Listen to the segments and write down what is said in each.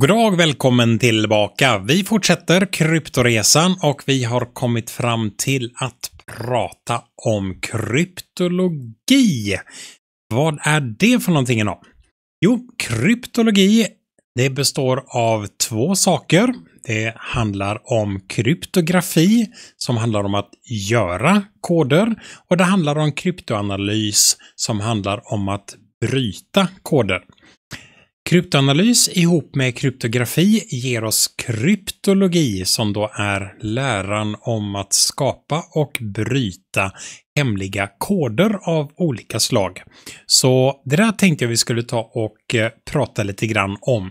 God dag, välkommen tillbaka. Vi fortsätter kryptoresan och vi har kommit fram till att prata om kryptologi. Vad är det för någonting då? Jo, kryptologi, det består av två saker. Det handlar om kryptografi som handlar om att göra koder och det handlar om kryptoanalys som handlar om att bryta koder. Kryptoanalys ihop med kryptografi ger oss kryptologi som då är läran om att skapa och bryta hemliga koder av olika slag. Så det där tänkte jag vi skulle ta och eh, prata lite grann om.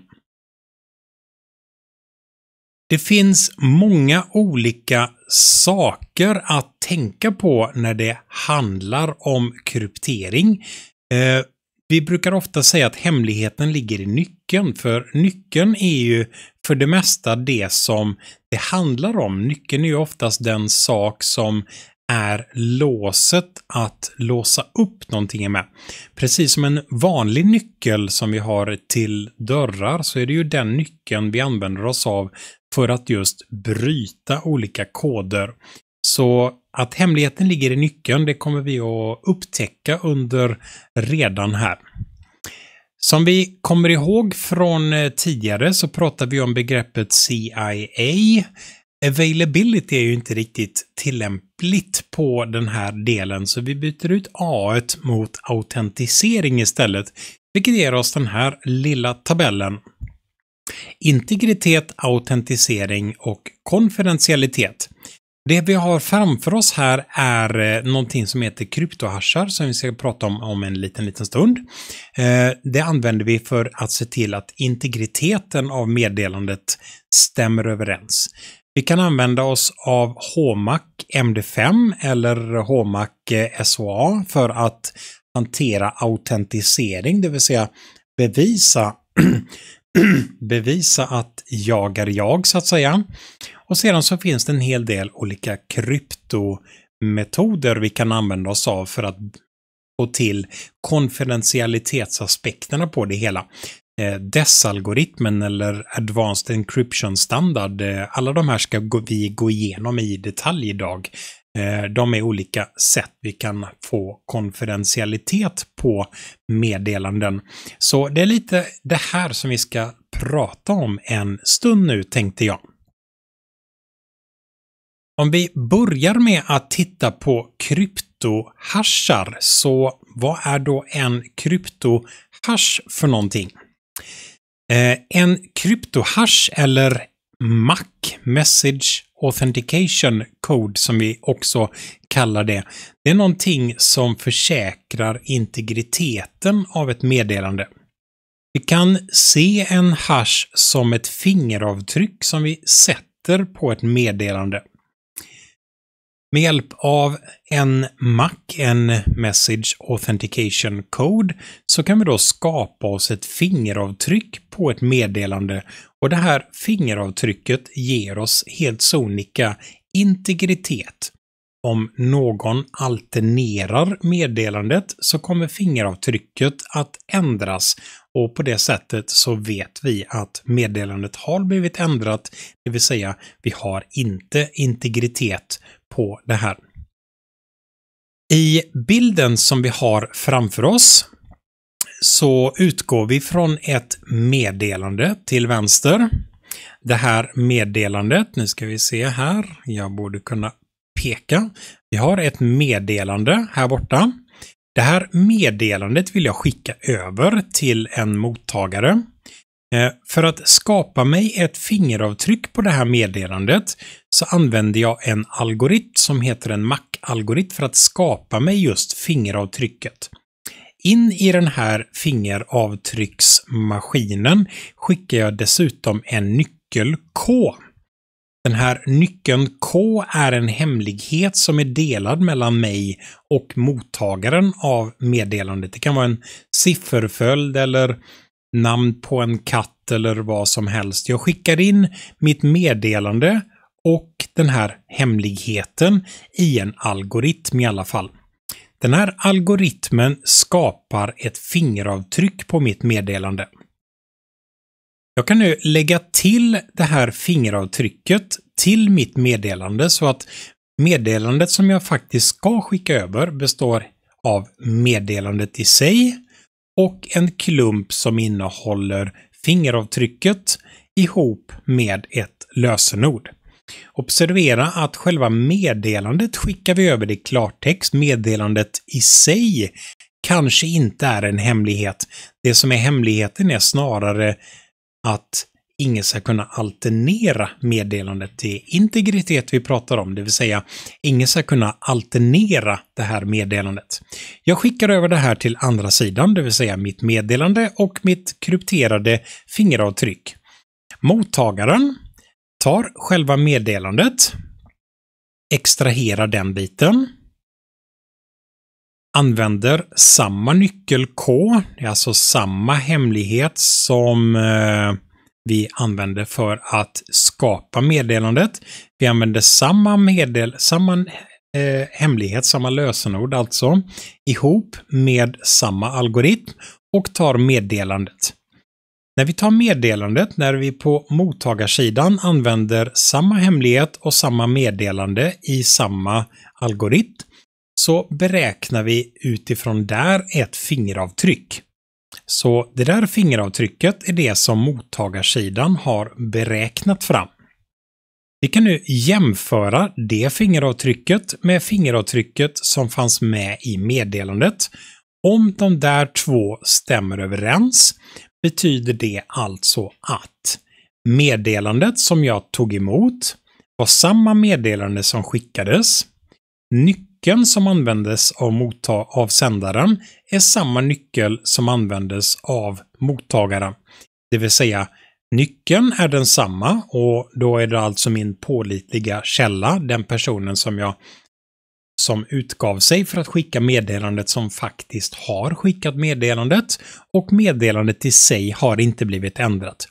Det finns många olika saker att tänka på när det handlar om kryptering. Eh, vi brukar ofta säga att hemligheten ligger i nyckeln, för nyckeln är ju för det mesta det som det handlar om. Nyckeln är ju oftast den sak som är låset att låsa upp någonting med. Precis som en vanlig nyckel som vi har till dörrar så är det ju den nyckeln vi använder oss av för att just bryta olika koder. Så att hemligheten ligger i nyckeln, det kommer vi att upptäcka under redan här. Som vi kommer ihåg från eh, tidigare så pratar vi om begreppet CIA. Availability är ju inte riktigt tillämpligt på den här delen så vi byter ut A mot autentisering istället, vilket ger oss den här lilla tabellen. Integritet, autentisering och konfidentialitet. Det vi har framför oss här är eh, någonting som heter kryptohashar som vi ska prata om om en liten, liten stund. Eh, det använder vi för att se till att integriteten av meddelandet stämmer överens. Vi kan använda oss av HMAC MD5 eller HMAC eh, SOA för att hantera autentisering, det vill säga bevisa bevisa att jag är jag så att säga. Och sedan så finns det en hel del olika kryptometoder vi kan använda oss av för att få till konfidentialitetsaspekterna på det hela. Eh, DES-algoritmen eller Advanced Encryption Standard, eh, alla de här ska vi gå igenom i detalj idag. Eh, de är olika sätt vi kan få konfidentialitet på meddelanden. Så det är lite det här som vi ska prata om en stund nu tänkte jag. Om vi börjar med att titta på kryptohashar, så vad är då en kryptohash för någonting? Eh, en kryptohash eller MAC, Message Authentication Code som vi också kallar det, det är någonting som försäkrar integriteten av ett meddelande. Vi kan se en hash som ett fingeravtryck som vi sätter på ett meddelande. Med hjälp av en Mac, en Message Authentication Code, så kan vi då skapa oss ett fingeravtryck på ett meddelande och det här fingeravtrycket ger oss helt sonika integritet. Om någon alternerar meddelandet så kommer fingeravtrycket att ändras och på det sättet så vet vi att meddelandet har blivit ändrat, det vill säga vi har inte integritet på det här. I bilden som vi har framför oss så utgår vi från ett meddelande till vänster. Det här meddelandet, nu ska vi se här, jag borde kunna peka. Vi har ett meddelande här borta. Det här meddelandet vill jag skicka över till en mottagare. Eh, för att skapa mig ett fingeravtryck på det här meddelandet så använder jag en algoritm som heter en MAC-algoritm för att skapa mig just fingeravtrycket. In i den här fingeravtrycksmaskinen skickar jag dessutom en nyckel K. Den här nyckeln K är en hemlighet som är delad mellan mig och mottagaren av meddelandet. Det kan vara en sifferföljd eller namn på en katt eller vad som helst. Jag skickar in mitt meddelande och den här hemligheten i en algoritm i alla fall. Den här algoritmen skapar ett fingeravtryck på mitt meddelande. Jag kan nu lägga till det här fingeravtrycket till mitt meddelande så att meddelandet som jag faktiskt ska skicka över består av meddelandet i sig och en klump som innehåller fingeravtrycket ihop med ett lösenord. Observera att själva meddelandet skickar vi över i klartext. Meddelandet i sig kanske inte är en hemlighet. Det som är hemligheten är snarare att ingen ska kunna alternera meddelandet. till integritet vi pratar om, det vill säga ingen ska kunna alternera det här meddelandet. Jag skickar över det här till andra sidan, det vill säga mitt meddelande och mitt krypterade fingeravtryck. Mottagaren tar själva meddelandet, extraherar den biten, använder samma nyckel K, det är alltså samma hemlighet som eh, vi använde för att skapa meddelandet. Vi använde samma meddel, samma eh, hemlighet, samma lösenord alltså, ihop med samma algoritm och tar meddelandet. När vi tar meddelandet, när vi på mottagarsidan använder samma hemlighet och samma meddelande i samma algoritm, så beräknar vi utifrån där ett fingeravtryck. Så det där fingeravtrycket är det som mottagarsidan har beräknat fram. Vi kan nu jämföra det fingeravtrycket med fingeravtrycket som fanns med i meddelandet. Om de där två stämmer överens betyder det alltså att meddelandet som jag tog emot var samma meddelande som skickades. Nyckeln nyckeln som användes av, mottag- sändaren är samma nyckel som användes av mottagaren. Det vill säga nyckeln är densamma och då är det alltså min pålitliga källa, den personen som jag som utgav sig för att skicka meddelandet som faktiskt har skickat meddelandet och meddelandet i sig har inte blivit ändrat.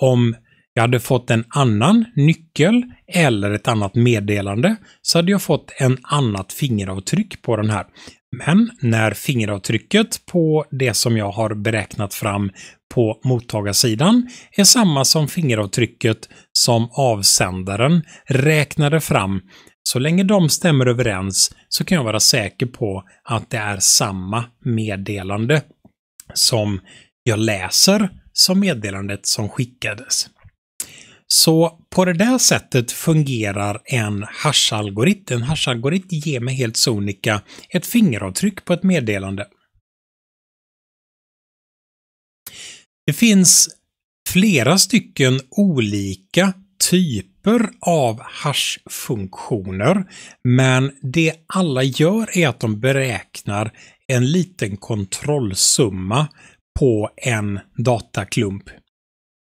Om jag hade fått en annan nyckel eller ett annat meddelande så hade jag fått en annat fingeravtryck på den här. Men när fingeravtrycket på det som jag har beräknat fram på mottagarsidan är samma som fingeravtrycket som avsändaren räknade fram så länge de stämmer överens så kan jag vara säker på att det är samma meddelande som jag läser som meddelandet som skickades. Så på det där sättet fungerar en hashalgoritm. En hashalgoritm ger mig helt sonika ett fingeravtryck på ett meddelande. Det finns flera stycken olika typer av hash-funktioner, men det alla gör är att de beräknar en liten kontrollsumma på en dataklump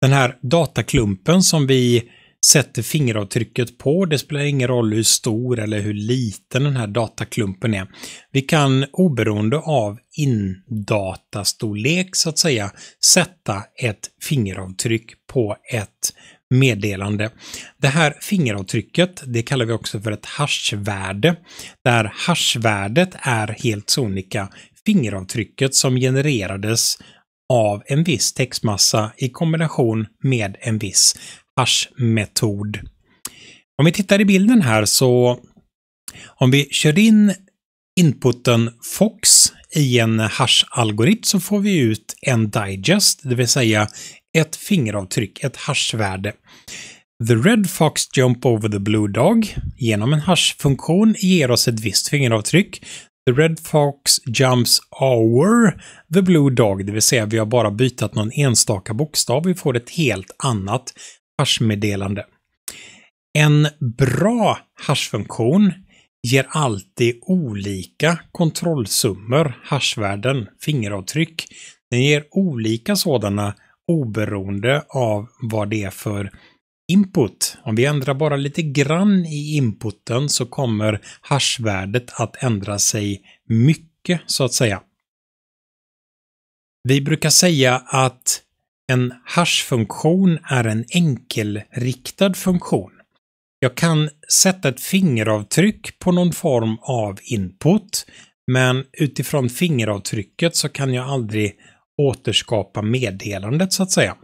den här dataklumpen som vi sätter fingeravtrycket på, det spelar ingen roll hur stor eller hur liten den här dataklumpen är. Vi kan oberoende av indatastorlek så att säga sätta ett fingeravtryck på ett meddelande. Det här fingeravtrycket, det kallar vi också för ett hashvärde, där hashvärdet är helt sonika fingeravtrycket som genererades av en viss textmassa i kombination med en viss hash-metod. Om vi tittar i bilden här så om vi kör in inputen FOX i en hash-algoritm så får vi ut en digest, det vill säga ett fingeravtryck, ett hashvärde. The red fox jump over the blue dog genom en hash-funktion ger oss ett visst fingeravtryck. The Red Fox Jumps Hour, The Blue Dog, det vill säga vi har bara bytt någon enstaka bokstav, vi får ett helt annat hashmeddelande. En bra hashfunktion ger alltid olika kontrollsummor, hashvärden, fingeravtryck. Den ger olika sådana oberoende av vad det är för input. Om vi ändrar bara lite grann i inputen så kommer hashvärdet att ändra sig mycket så att säga. Vi brukar säga att en hashfunktion är en enkelriktad funktion. Jag kan sätta ett fingeravtryck på någon form av input, men utifrån fingeravtrycket så kan jag aldrig återskapa meddelandet så att säga.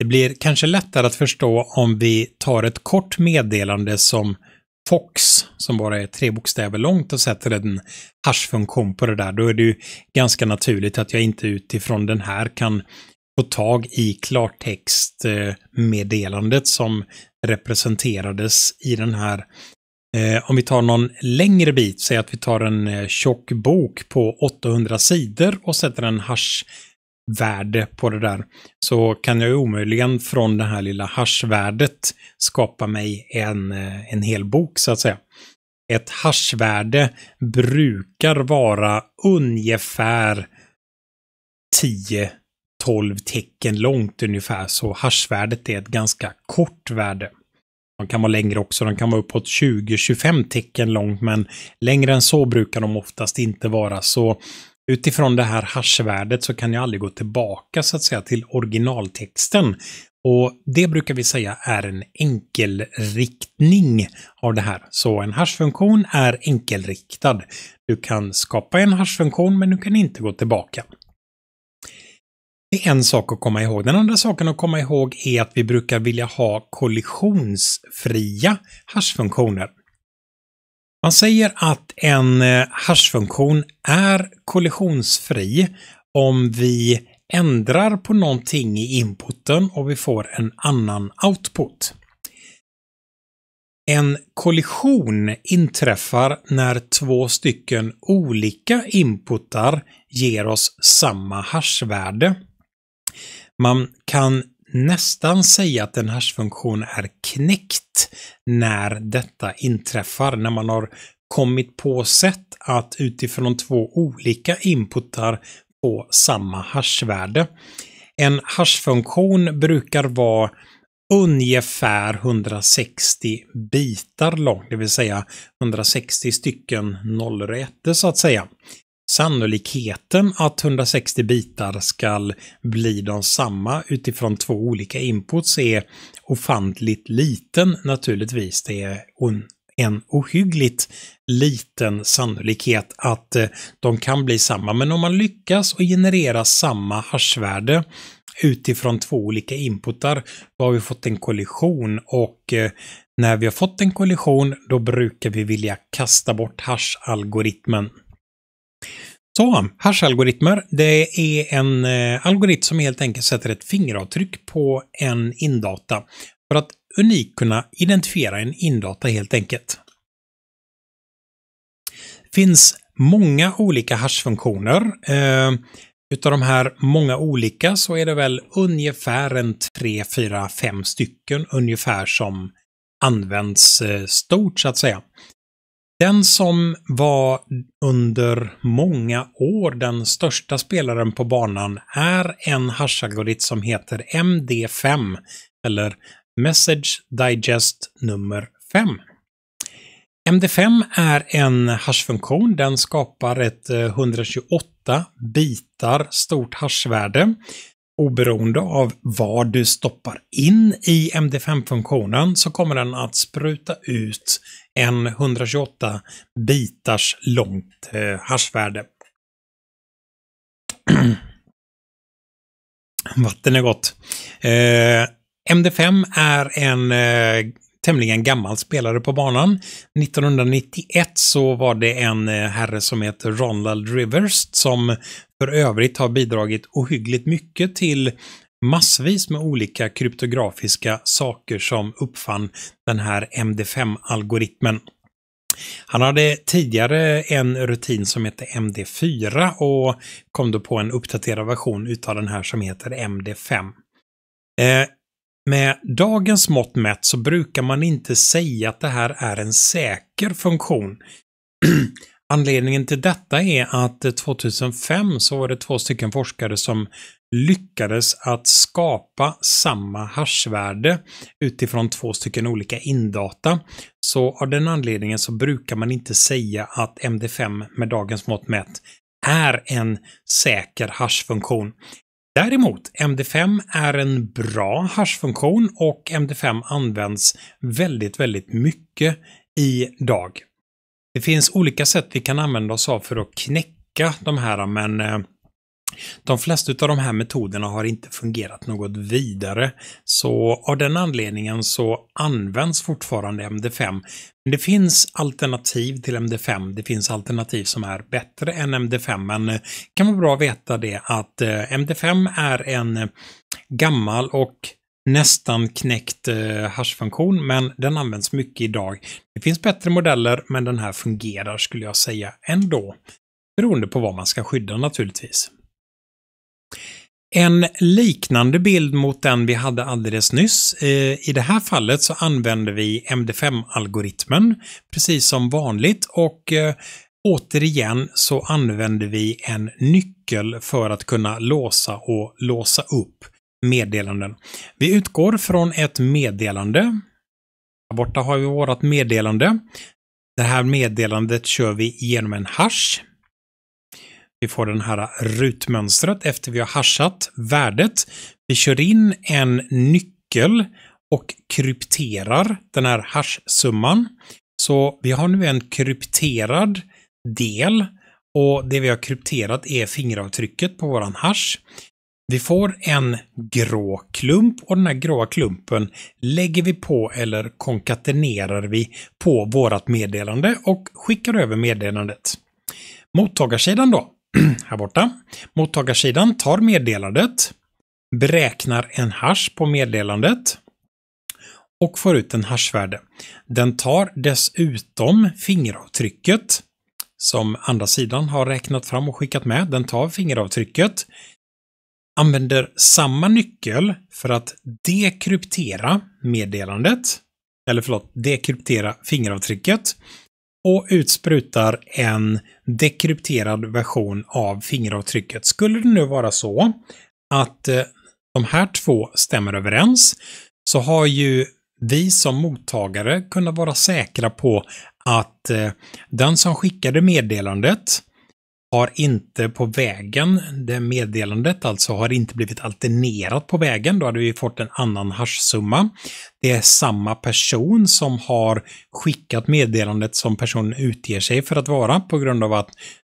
Det blir kanske lättare att förstå om vi tar ett kort meddelande som Fox, som bara är tre bokstäver långt, och sätter en hashfunktion på det där. Då är det ju ganska naturligt att jag inte utifrån den här kan få tag i klartextmeddelandet eh, som representerades i den här. Eh, om vi tar någon längre bit, säg att vi tar en eh, tjock bok på 800 sidor och sätter en hash värde på det där, så kan jag ju omöjligen från det här lilla hashvärdet skapa mig en, eh, en hel bok så att säga. Ett hashvärde brukar vara ungefär 10-12 tecken långt ungefär, så hashvärdet är ett ganska kort värde. De kan vara längre också, de kan vara uppåt 20-25 tecken långt, men längre än så brukar de oftast inte vara. Så utifrån det här haschvärdet så kan jag aldrig gå tillbaka så att säga till originaltexten. Och det brukar vi säga är en enkelriktning av det här. Så en hashfunktion är enkelriktad. Du kan skapa en hashfunktion men du kan inte gå tillbaka. Det är en sak att komma ihåg. Den andra saken att komma ihåg är att vi brukar vilja ha kollisionsfria hashfunktioner. Man säger att en eh, hashfunktion är kollisionsfri om vi ändrar på någonting i inputen och vi får en annan output. En kollision inträffar när två stycken olika inputar ger oss samma hashvärde. Man kan nästan säga att en hashfunktion är knäckt när detta inträffar, när man har kommit på sätt att utifrån två olika inputar få samma hashvärde. En hashfunktion brukar vara ungefär 160 bitar lång, det vill säga 160 stycken nollor och ettor så att säga. Sannolikheten att 160 bitar ska bli de samma utifrån två olika inputs är ofantligt liten naturligtvis. Det är en ohyggligt liten sannolikhet att eh, de kan bli samma. Men om man lyckas och generera samma hashvärde utifrån två olika inputar, då har vi fått en kollision och eh, när vi har fått en kollision, då brukar vi vilja kasta bort hash-algoritmen. Så, hashalgoritmer. det är en eh, algoritm som helt enkelt sätter ett fingeravtryck på en indata för att unikt kunna identifiera en indata helt enkelt. finns många olika hashfunktioner. Eh, utav de här många olika så är det väl ungefär en 3, 4, 5 stycken ungefär som används eh, stort så att säga. Den som var under många år den största spelaren på banan är en hashalgoritm som heter MD5 eller Message Digest nummer 5. MD5 är en hashfunktion. Den skapar ett 128 eh, bitar stort hashvärde oberoende av vad du stoppar in i MD5-funktionen så kommer den att spruta ut en 128 bitars långt eh, haschvärde. Vatten är gott. Eh, MD5 är en eh, tämligen gammal spelare på banan. 1991 så var det en eh, herre som heter Ronald Rivers som för övrigt har bidragit ohyggligt mycket till massvis med olika kryptografiska saker som uppfann den här MD5-algoritmen. Han hade tidigare en rutin som hette MD4 och kom då på en uppdaterad version utav den här som heter MD5. Eh, med dagens mått mätt så brukar man inte säga att det här är en säker funktion. Anledningen till detta är att 2005 eh, så var det två stycken forskare som lyckades att skapa samma hashvärde utifrån två stycken olika indata. Så av den anledningen så brukar man inte säga att MD5 med dagens mått mätt är en säker hashfunktion. Däremot, MD5 är en bra hashfunktion och MD5 används väldigt, väldigt mycket idag. Det finns olika sätt vi kan använda oss av för att knäcka de här, men eh, de flesta av de här metoderna har inte fungerat något vidare, så av den anledningen så används fortfarande MD5. Men det finns alternativ till MD5, det finns alternativ som är bättre än MD5, men eh, kan vara bra att veta det att eh, MD5 är en eh, gammal och nästan knäckt hashfunktion, men den används mycket idag. Det finns bättre modeller, men den här fungerar skulle jag säga ändå. Beroende på vad man ska skydda naturligtvis. En liknande bild mot den vi hade alldeles nyss. Eh, I det här fallet så använder vi MD5-algoritmen precis som vanligt och eh, återigen så använder vi en nyckel för att kunna låsa och låsa upp meddelanden. Vi utgår från ett meddelande. Där borta har vi vårt meddelande. Det här meddelandet kör vi genom en hash vi får den här rutmönstret efter vi har haschat värdet. Vi kör in en nyckel och krypterar den här hashsumman. Så vi har nu en krypterad del och det vi har krypterat är fingeravtrycket på våran hash. Vi får en grå klump och den här gråa klumpen lägger vi på eller konkatenerar vi på vårat meddelande och skickar över meddelandet. Mottagarsidan då här borta. Mottagarsidan tar meddelandet, beräknar en hash på meddelandet och får ut en hashvärde. Den tar dessutom fingeravtrycket som andra sidan har räknat fram och skickat med. Den tar fingeravtrycket, använder samma nyckel för att dekryptera meddelandet, eller förlåt, dekryptera fingeravtrycket och utsprutar en dekrypterad version av fingeravtrycket. Skulle det nu vara så att eh, de här två stämmer överens så har ju vi som mottagare kunnat vara säkra på att eh, den som skickade meddelandet har inte på vägen, det meddelandet alltså, har inte blivit alternerat på vägen. Då hade vi fått en annan hashsumma. Det är samma person som har skickat meddelandet som personen utger sig för att vara på grund av att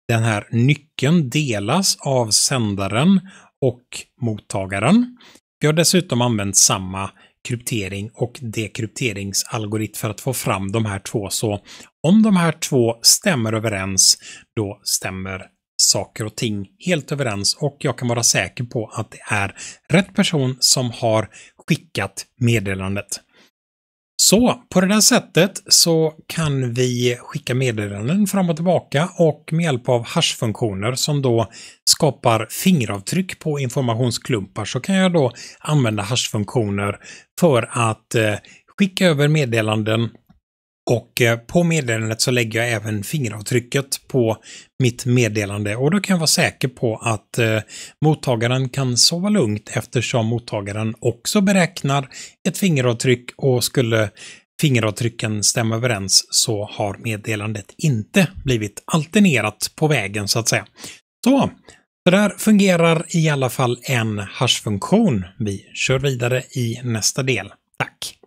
den här nyckeln delas av sändaren och mottagaren. Vi har dessutom använt samma kryptering och dekrypteringsalgoritm för att få fram de här två. Så om de här två stämmer överens, då stämmer saker och ting helt överens och jag kan vara säker på att det är rätt person som har skickat meddelandet. Så på det där sättet så kan vi skicka meddelanden fram och tillbaka och med hjälp av hashfunktioner som då skapar fingeravtryck på informationsklumpar så kan jag då använda hashfunktioner för att eh, skicka över meddelanden och eh, på meddelandet så lägger jag även fingeravtrycket på mitt meddelande och då kan jag vara säker på att eh, mottagaren kan sova lugnt eftersom mottagaren också beräknar ett fingeravtryck och skulle fingeravtrycken stämma överens så har meddelandet inte blivit alternerat på vägen så att säga. Så, så där fungerar i alla fall en hashfunktion. Vi kör vidare i nästa del. Tack!